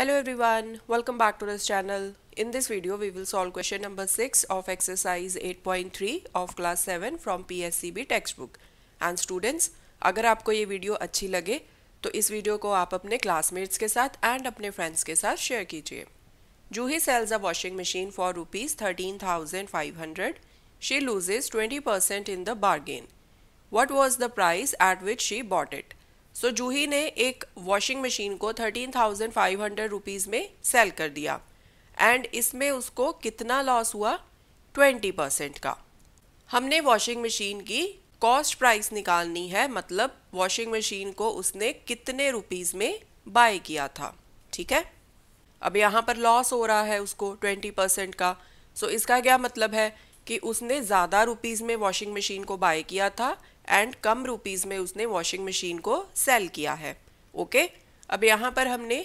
Hello everyone, welcome back to this channel. In this video, we will solve question number 6 of exercise 8.3 P S C B PSCB book and students अगर आपको ये video अच्छी लगे तो इस video को आप अपने क्लासमेट्स के साथ एंड अपने फ्रेंड्स के साथ शेयर कीजिए Juhi sells a washing machine for rupees thirteen thousand five hundred she loses twenty percent in the bargain what was the price at which she bought it so so, Juhi ने एक washing machine को thirteen thousand five hundred rupees में sell कर दिया and इसमें उसको कितना loss हुआ ट्वेंटी परसेंट का हमने वॉशिंग मशीन की कॉस्ट प्राइस निकालनी है मतलब वॉशिंग मशीन को उसने कितने रुपीज़ में बाय किया था ठीक है अब यहाँ पर लॉस हो रहा है उसको ट्वेंटी परसेंट का सो so, इसका क्या मतलब है कि उसने ज़्यादा रुपीज़ में वॉशिंग मशीन को बाय किया था एंड कम रुपीज़ में उसने वॉशिंग मशीन को सेल किया है ओके अब यहाँ पर हमने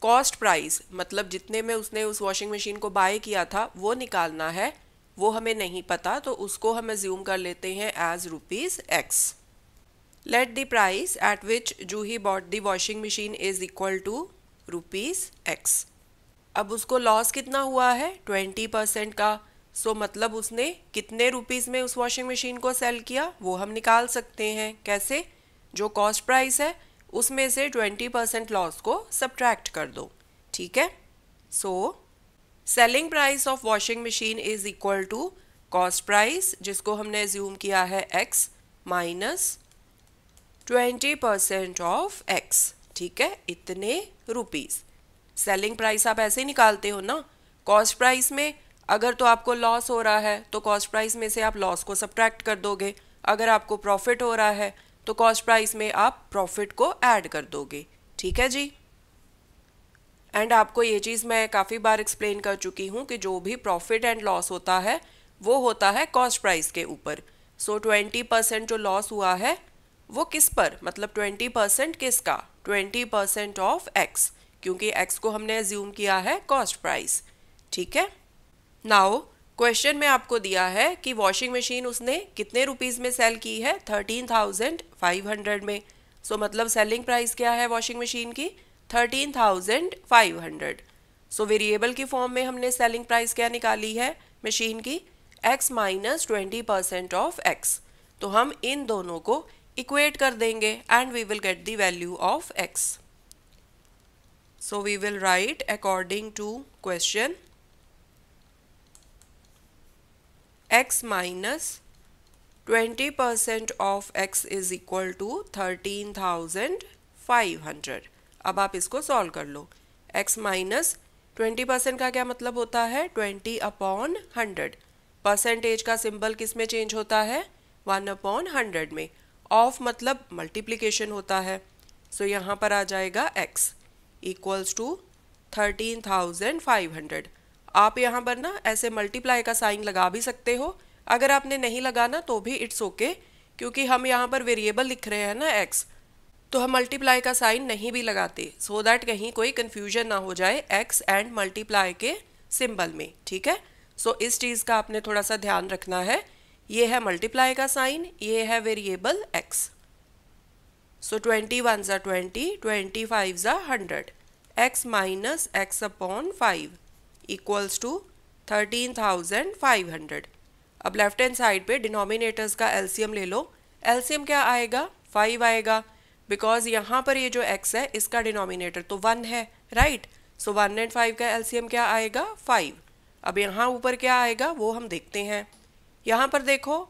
कॉस्ट प्राइस मतलब जितने में उसने उस वॉशिंग मशीन को बाय किया था वो निकालना है वो हमें नहीं पता तो उसको हम एज्यूम कर लेते हैं as rupees x let the price at which Juhi bought the washing machine is equal to rupees x अब उसको लॉस कितना हुआ है ट्वेंटी परसेंट का सो so, मतलब उसने कितने रुपीज़ में उस वॉशिंग मशीन को सेल किया वो हम निकाल सकते हैं कैसे जो कॉस्ट प्राइस है उसमें से ट्वेंटी परसेंट लॉस को सब्ट्रैक्ट कर दो ठीक है so selling price of washing machine is equal to cost price जिसको हमने ज्यूम किया है x minus twenty percent of x ठीक है इतने रुपीज़ सेलिंग प्राइस आप ऐसे ही निकालते हो ना कॉस्ट प्राइस में अगर तो आपको लॉस हो रहा है तो कॉस्ट प्राइस में से आप लॉस को सब्ट्रैक्ट कर दोगे अगर आपको प्रॉफिट हो रहा है तो कॉस्ट प्राइस में आप प्रॉफिट को ऐड कर दोगे ठीक है जी एंड आपको ये चीज़ मैं काफ़ी बार एक्सप्लेन कर चुकी हूँ कि जो भी प्रॉफिट एंड लॉस होता है वो होता है कॉस्ट प्राइस के ऊपर सो ट्वेंटी परसेंट जो लॉस हुआ है वो किस पर मतलब ट्वेंटी परसेंट किसका ट्वेंटी परसेंट ऑफ एक्स क्योंकि एक्स को हमने एज्यूम किया है कॉस्ट प्राइस ठीक है नाउ क्वेश्चन में आपको दिया है कि वॉशिंग मशीन उसने कितने रुपीज़ में सेल की है थर्टीन थाउजेंड फाइव हंड्रेड में सो so, मतलब सेलिंग प्राइस क्या है वॉशिंग मशीन की thirteen thousand five hundred so variable की फॉर्म में हमने सेलिंग प्राइस क्या निकाली है मशीन की x minus twenty percent of x तो हम इन दोनों को इक्वेट कर देंगे and we will get the value of x so we will write according to question x minus 20% of x is equal to thirteen thousand five hundred अब आप इसको सॉल्व कर लो x माइनस ट्वेंटी परसेंट का क्या मतलब होता है ट्वेंटी अपॉन हंड्रेड परसेंटेज का सिंबल किस में चेंज होता है वन अपॉन हंड्रेड में ऑफ मतलब मल्टीप्लीकेशन होता है सो so, यहाँ पर आ जाएगा x equals to thirteen thousand five hundred आप यहाँ पर ना ऐसे मल्टीप्लाई का साइन लगा भी सकते हो अगर आपने नहीं लगाना तो भी इट्स ओके okay, क्योंकि हम यहाँ पर वेरिएबल लिख रहे हैं ना एक्स तो हम मल्टीप्लाई का साइन नहीं भी लगाते सो so दैट कहीं कोई कन्फ्यूजन ना हो जाए एक्स एंड मल्टीप्लाई के सिंबल में ठीक है सो so, इस चीज़ का आपने थोड़ा सा ध्यान रखना है ये है मल्टीप्लाई का साइन ये है variable x so twenty one ज़ा ट्वेंटी ट्वेंटी फाइव ज़ा hundred x minus x upon five equals to thirteen thousand five hundred अब लेफ्ट हैंड साइड पे डिनोमिनेटर्स का एलसीएम ले लो एलसीएम क्या आएगा फाइव आएगा बिकॉज यहाँ पर ये जो एक्स है इसका डिनोमिनेटर तो वन है right so one and five का एलसीएम क्या आएगा फाइव अब यहाँ ऊपर क्या आएगा वो हम देखते हैं यहाँ पर देखो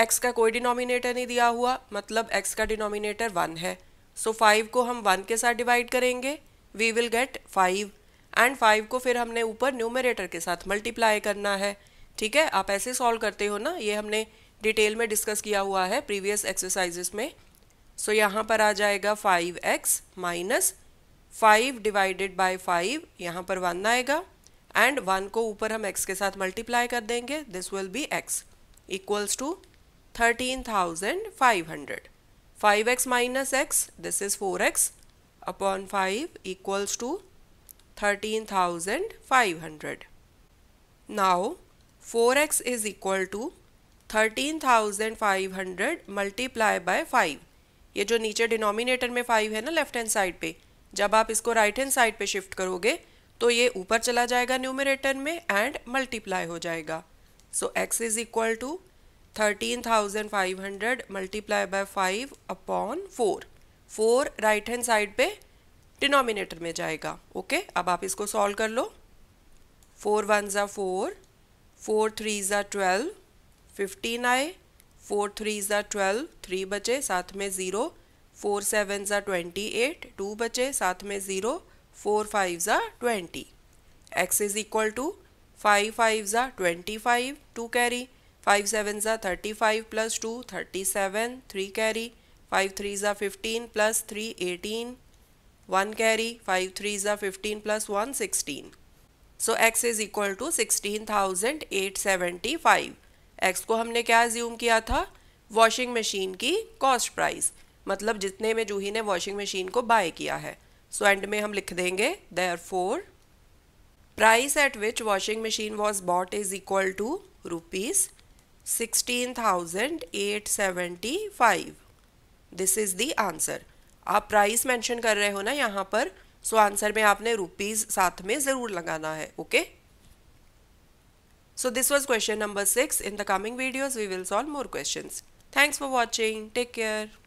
एक्स का कोई डिनोमिनेटर नहीं दिया हुआ मतलब एक्स का डिनोमिनेटर वन है सो so, फाइव को हम वन के साथ डिवाइड करेंगे we will get five and five को फिर हमने ऊपर न्यूमरेटर के साथ मल्टीप्लाई करना है ठीक है आप ऐसे सॉल्व करते हो ना ये हमने डिटेल में डिस्कस किया हुआ है प्रीवियस एक्सरसाइजेस में सो so, यहाँ पर आ जाएगा five x minus five divided by five यहाँ पर वन आएगा एंड वन को ऊपर हम एक्स के साथ मल्टीप्लाई कर देंगे this will be x equals to thirteen thousand five hundred five x minus x this is four x upon five equals to hundred. Now x is equal to hundred multiply by five. ये जो नीचे denominator में five है ना left hand side पे जब आप इसको राइट हैंड साइड पे शिफ्ट करोगे तो ये ऊपर चला जाएगा न्यूमिनेटर में एंड मल्टीप्लाई हो जाएगा so x is equal to thirteen thousand five hundred multiply by five upon four four right hand side पे डिनोमिनेटर में जाएगा ओके अब आप इसको सॉल्व कर लो four one are four four three are twelve fifteen आए four three are twelve three बचे साथ में zero four seven are twenty eight two बचे साथ में zero four five are twenty x is equal to five five are twenty five two carry five seven are thirty five plus two thirty seven three carry five three are fifteen plus three eighteen 1 carry, 5 one are 15 plus 1, 16. So x is equal to 16,875. x को हमने क्या ज्यूम किया था washing machine की cost price मतलब जितने में जूही ने वॉशिंग मशीन को बाय किया है सो so, एंड में हम लिख देंगे therefore price at which washing machine was bought is equal to rupees 16,875. This is the answer. आप प्राइस मेंशन कर रहे हो ना यहाँ पर सो so आंसर में आपने रुपीज़ साथ में ज़रूर लगाना है okay so this was question number six in the coming videos we will solve more question thanks for watching take care